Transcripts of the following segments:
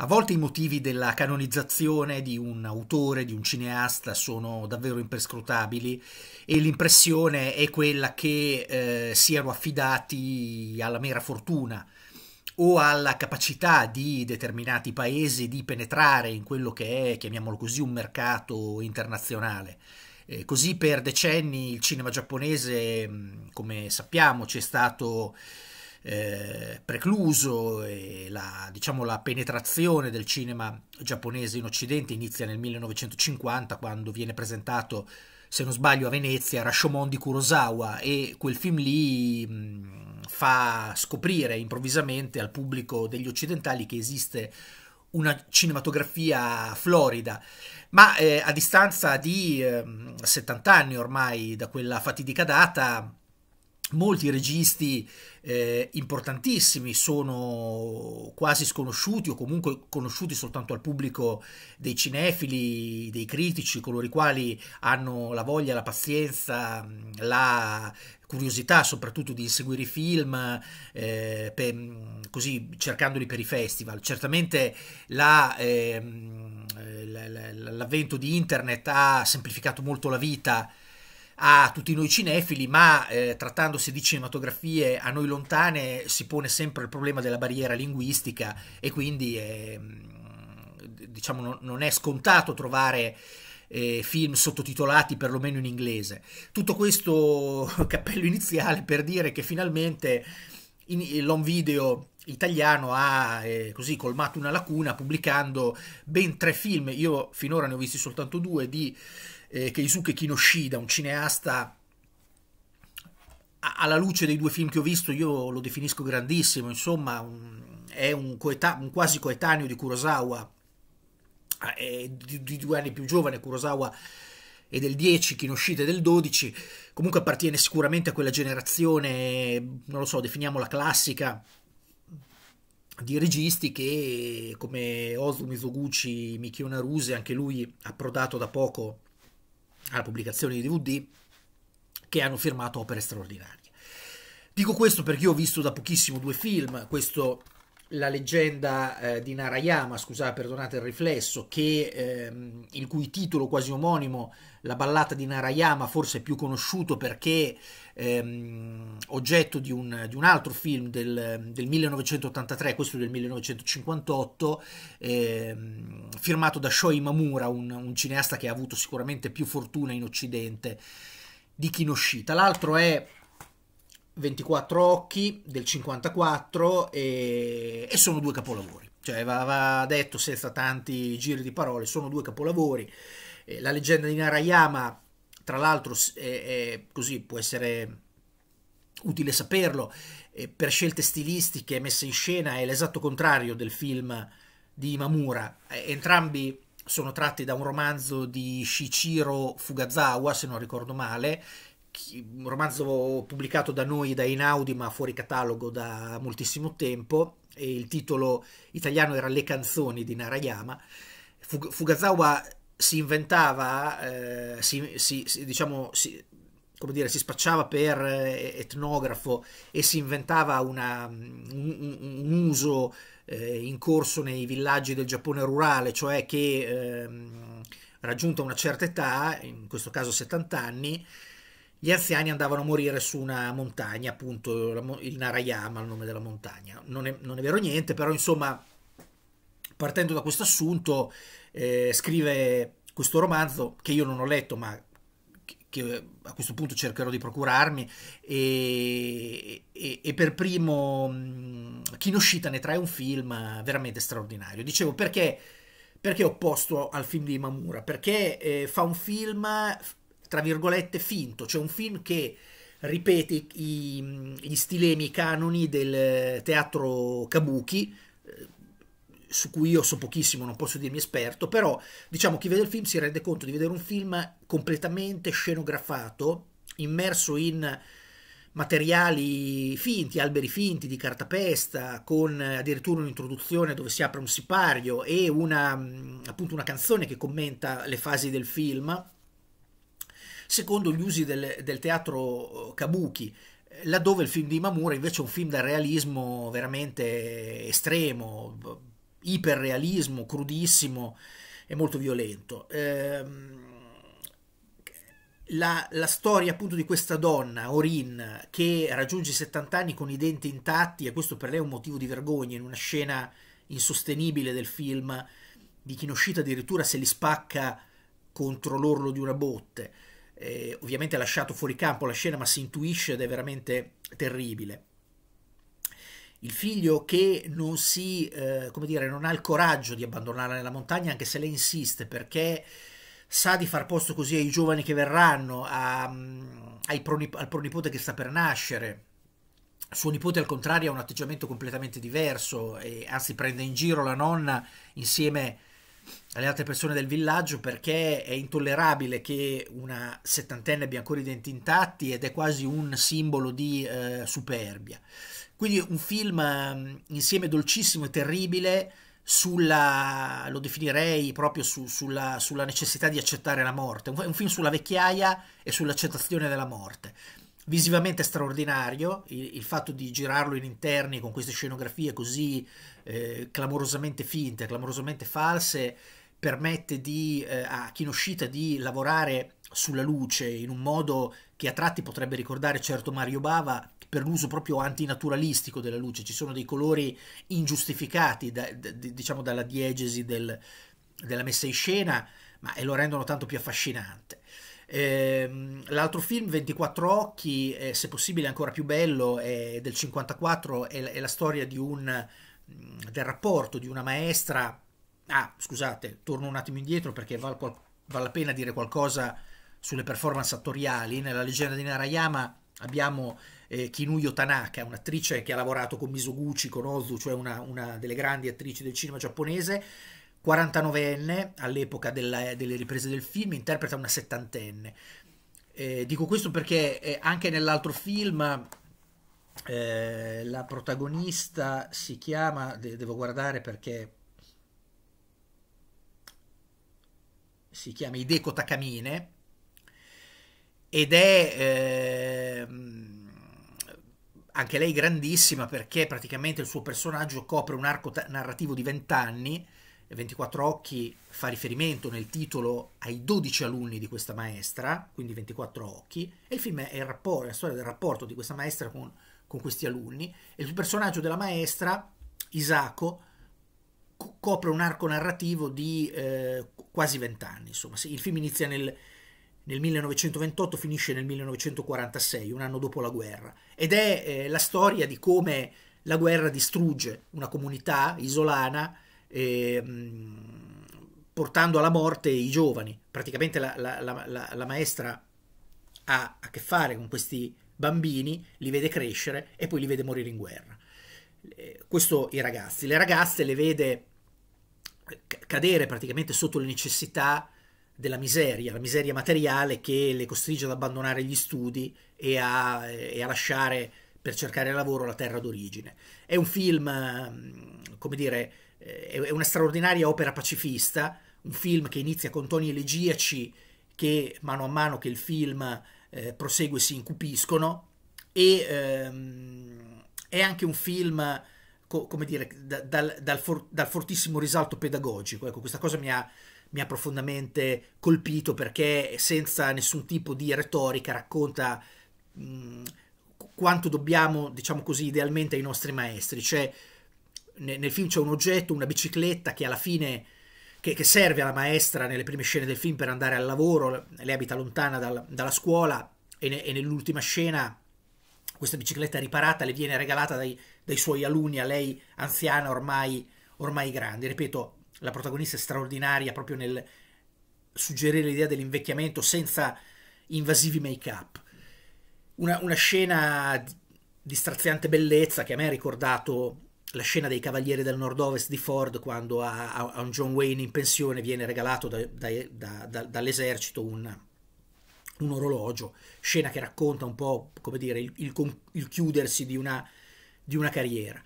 A volte i motivi della canonizzazione di un autore, di un cineasta, sono davvero imperscrutabili e l'impressione è quella che eh, siano affidati alla mera fortuna o alla capacità di determinati paesi di penetrare in quello che è, chiamiamolo così, un mercato internazionale. Eh, così per decenni il cinema giapponese, mm, come sappiamo, ci è stato eh, precluso e la, diciamo, la penetrazione del cinema giapponese in Occidente inizia nel 1950 quando viene presentato, se non sbaglio, a Venezia Rashomon di Kurosawa e quel film lì mh, mm, fa scoprire improvvisamente al pubblico degli occidentali che esiste una cinematografia florida, ma eh, a distanza di eh, 70 anni ormai da quella fatidica data molti registi eh, importantissimi sono quasi sconosciuti o comunque conosciuti soltanto al pubblico dei cinefili, dei critici, coloro i quali hanno la voglia, la pazienza, la curiosità soprattutto di inseguire i film eh, per, così cercandoli per i festival. Certamente ehm, l'avvento la, eh, di internet ha semplificato molto la vita a tutti noi cinefili, ma eh, trattandosi di cinematografie a noi lontane si pone sempre il problema della barriera linguistica e quindi eh, diciamo, non, non è scontato trovare eh, film sottotitolati perlomeno in inglese. Tutto questo cappello iniziale per dire che finalmente eh, l'home video italiano ha eh, così colmato una lacuna pubblicando ben tre film, io finora ne ho visti soltanto due, di eh, Keisuke Kinoshida, un cineasta alla luce dei due film che ho visto, io lo definisco grandissimo, insomma, un, è un, coeta, un, quasi coetaneo di Kurosawa, è eh, di, di, due anni più giovane, Kurosawa è del 10, Kinoshita è del 12, comunque appartiene sicuramente a quella generazione, non lo so, definiamola classica, di registi che come Ozu Mizoguchi, Mikio Naruse, anche lui approdato da poco alla pubblicazione di DVD che hanno firmato opere straordinarie. Dico questo perché io ho visto da pochissimo due film, questo la leggenda eh, di Narayama, scusate, perdonate il riflesso, che, ehm, il cui titolo quasi omonimo, la ballata di Narayama, forse è più conosciuto perché ehm, oggetto di un, di un, altro film del, del, 1983, questo del 1958, ehm, firmato da Shoi Mamura, un, un cineasta che ha avuto sicuramente più fortuna in Occidente di Kinoshita. l'altro è 24 occhi del 54 e, e sono due capolavori. Cioè va, va, detto senza tanti giri di parole, sono due capolavori. Eh, la leggenda di Narayama, tra l'altro, è, è, così può essere utile saperlo, eh, per scelte stilistiche messe in scena è l'esatto contrario del film di Imamura. Eh, entrambi sono tratti da un romanzo di Shichiro Fugazawa, se non ricordo male, un romanzo pubblicato da noi da Inaudi ma fuori catalogo da moltissimo tempo e il titolo italiano era Le canzoni di Narayama. Fug Fugazawa si inventava, eh, si, si, si, diciamo, si, come dire, si spacciava per eh, etnografo e si inventava una, un, un, uso eh, in corso nei villaggi del Giappone rurale, cioè che eh, raggiunta una certa età, in questo caso 70 anni, gli anziani andavano a morire su una montagna, appunto il Narayama, il nome della montagna. Non è, non è vero niente, però insomma, partendo da questo assunto, eh, scrive questo romanzo che io non ho letto, ma che a questo punto cercherò di procurarmi e, e, e per primo Kinoshita ne trae un film veramente straordinario. Dicevo perché, perché opposto al film di Mamura? Perché eh, fa un film tra virgolette finto, cioè un film che ripete i, gli stilemi canoni del teatro kabuki, eh, su cui io so pochissimo, non posso dirmi esperto, però diciamo chi vede il film si rende conto di vedere un film completamente scenografato, immerso in materiali finti, alberi finti di cartapesta, con addirittura un'introduzione dove si apre un sipario e una, mm, appunto una canzone che commenta le fasi del film secondo gli usi del, del teatro eh, kabuki, laddove il film di Mamura invece è un film dal realismo veramente estremo, iperrealismo, crudissimo e molto violento. Ehm, la, la, storia appunto di questa donna, Orin, che raggiunge i 70 anni con i denti intatti, e questo per lei è un motivo di vergogna, in una scena insostenibile del film, di Kinoshita addirittura se li spacca contro l'orlo di una botte eh, ovviamente ha lasciato fuori campo la scena, ma si intuisce ed è veramente terribile. Il figlio che non si, eh, come dire, non ha il coraggio di abbandonarla nella montagna, anche se lei insiste, perché sa di far posto così ai giovani che verranno, a, mm, ai pronip al pronipote che sta per nascere. Suo nipote al contrario ha un atteggiamento completamente diverso, e, anzi prende in giro la nonna insieme a alle altre persone del villaggio perché è intollerabile che una settantenne abbia ancora i denti intatti ed è quasi un simbolo di eh, superbia. Quindi un film mm, insieme dolcissimo e terribile sulla, lo definirei proprio su, sulla, sulla necessità di accettare la morte, un, un film sulla vecchiaia e sull'accettazione della morte visivamente straordinario, il, il, fatto di girarlo in interni con queste scenografie così eh, clamorosamente finte, clamorosamente false, permette di, eh, a uscita di lavorare sulla luce in un modo che a tratti potrebbe ricordare certo Mario Bava per l'uso proprio antinaturalistico della luce, ci sono dei colori ingiustificati da, da, diciamo dalla diegesi del, della messa in scena, ma e lo rendono tanto più affascinante. Ehm, l'altro film, 24 occhi, eh, se possibile ancora più bello, è del 54, è, è la storia un, mm, del rapporto di una maestra... Ah, scusate, torno un attimo indietro perché vale, vale la pena dire qualcosa sulle performance attoriali. Nella leggenda di Narayama abbiamo eh, Kinuyo Tanaka, un'attrice che ha lavorato con Misoguchi, con Ozu, cioè una, una, delle grandi attrici del cinema giapponese, 49enne all'epoca della, delle riprese del film, interpreta una settantenne. Eh, dico questo perché eh, anche nell'altro film eh, la protagonista si chiama, de devo guardare perché si chiama Ideco Takamine ed è ehm, anche lei grandissima perché praticamente il suo personaggio copre un arco narrativo di vent'anni 24 Occhi fa riferimento nel titolo ai 12 alunni di questa maestra, quindi 24 Occhi, e il film è il rapporto, la storia del rapporto di questa maestra con, con questi alunni, e il personaggio della maestra, Isacco, co copre un arco narrativo di eh, quasi 20 anni. Insomma. Il film inizia nel, nel 1928, finisce nel 1946, un anno dopo la guerra, ed è eh, la storia di come la guerra distrugge una comunità isolana, eh, portando alla morte i giovani. Praticamente la, la, la, la maestra ha a che fare con questi bambini, li vede crescere e poi li vede morire in guerra. Eh, questo i ragazzi. Le ragazze le vede cadere praticamente sotto le necessità della miseria, la miseria materiale che le costringe ad abbandonare gli studi e a, e a lasciare per cercare lavoro la terra d'origine. È un film, ehm, come dire, eh, è una straordinaria opera pacifista, un film che inizia con toni elegiaci che mano a mano che il film eh, prosegue si incupiscono e ehm, è anche un film co come dire da, dal, dal, for dal, fortissimo risalto pedagogico ecco questa cosa mi ha, mi ha, profondamente colpito perché senza nessun tipo di retorica racconta mh, quanto dobbiamo diciamo così idealmente ai nostri maestri cioè nel, nel film c'è un oggetto, una bicicletta che alla fine che, che, serve alla maestra nelle prime scene del film per andare al lavoro, lei abita lontana dal, dalla scuola e, ne, e nell'ultima scena questa bicicletta riparata le viene regalata dai, dai suoi alunni a lei anziana ormai, ormai grande. Ripeto, la protagonista è straordinaria proprio nel suggerire l'idea dell'invecchiamento senza invasivi make-up. Una, una, scena di straziante bellezza che a me ha ricordato la scena dei Cavalieri del Nord-Ovest di Ford quando a, a un John Wayne in pensione viene regalato da, da, da, dall'esercito un, un, orologio, scena che racconta un po' come dire, il, il, il chiudersi di una, di una carriera.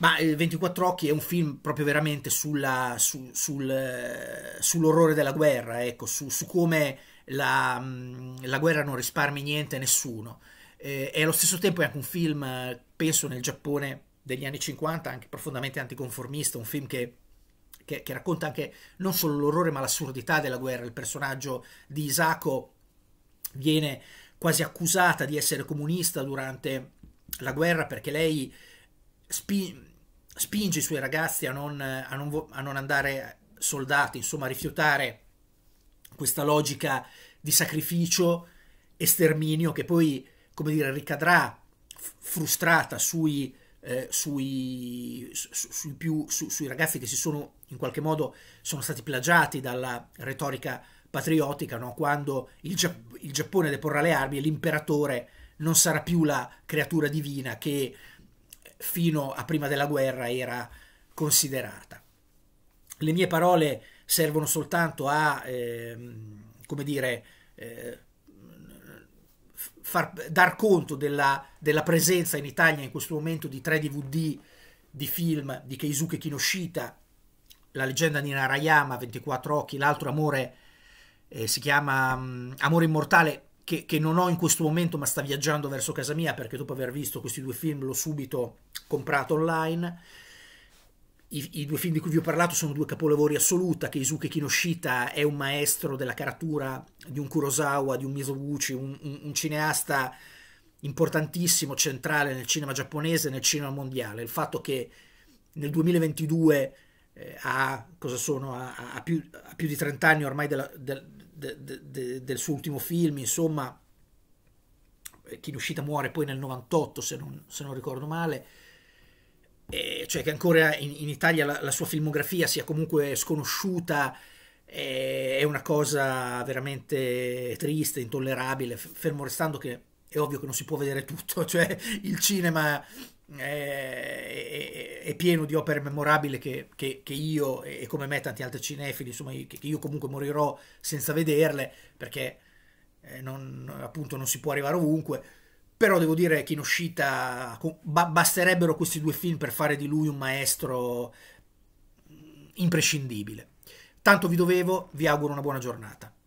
Ma eh, il 24 occhi è un film proprio veramente sulla, su, sul, eh, sull'orrore della guerra, ecco, su, su come la, mm, la, guerra non risparmi niente a nessuno. Eh, e allo stesso tempo è anche un film, eh, penso nel Giappone, degli anni 50, anche profondamente anticonformista, un film che, che, che racconta anche non solo l'orrore ma l'assurdità della guerra. Il personaggio di Isacco viene quasi accusata di essere comunista durante la guerra perché lei spi spinge i suoi ragazzi a non, a non, a non andare soldati, insomma a rifiutare questa logica di sacrificio e sterminio che poi, come dire, ricadrà frustrata sui eh, sui, su, sui, più, su, sui, ragazzi che si sono in qualche modo sono stati plagiati dalla retorica patriottica, no? quando il, Gia il, Giappone deporrà le armi e l'imperatore non sarà più la creatura divina che fino a prima della guerra era considerata. Le mie parole servono soltanto a, eh, come dire, eh, far, dar conto della, della, presenza in Italia in questo momento di tre DVD di film di Keisuke Kinoshita, La leggenda di Narayama, 24 occhi, l'altro amore eh, si chiama um, Amore immortale, che, che, non ho in questo momento ma sta viaggiando verso casa mia perché dopo aver visto questi due film l'ho subito comprato online i, I, due film di cui vi ho parlato sono due capolavori assoluta, che Kinoshita è un maestro della caratura di un Kurosawa, di un Mizoguchi, un, un, un cineasta importantissimo, centrale nel cinema giapponese e nel cinema mondiale. Il fatto che nel 2022 eh, ha, sono, ha, ha, più, ha, più, di 30 anni ormai della, del, de, de, del, suo ultimo film, insomma, eh, Kinoshita muore poi nel 98 se non, se non ricordo male, eh, cioè che ancora in, in Italia la, la, sua filmografia sia comunque sconosciuta eh, è una cosa veramente triste, intollerabile, fermo restando che è ovvio che non si può vedere tutto, cioè il cinema eh, è, è, è pieno di opere memorabili che, che, che, io e come me tanti altri cinefili, insomma, che, che io comunque morirò senza vederle perché eh, non, appunto non si può arrivare ovunque però devo dire che in uscita basterebbero questi due film per fare di lui un maestro mm, imprescindibile. Tanto vi dovevo, vi auguro una buona giornata.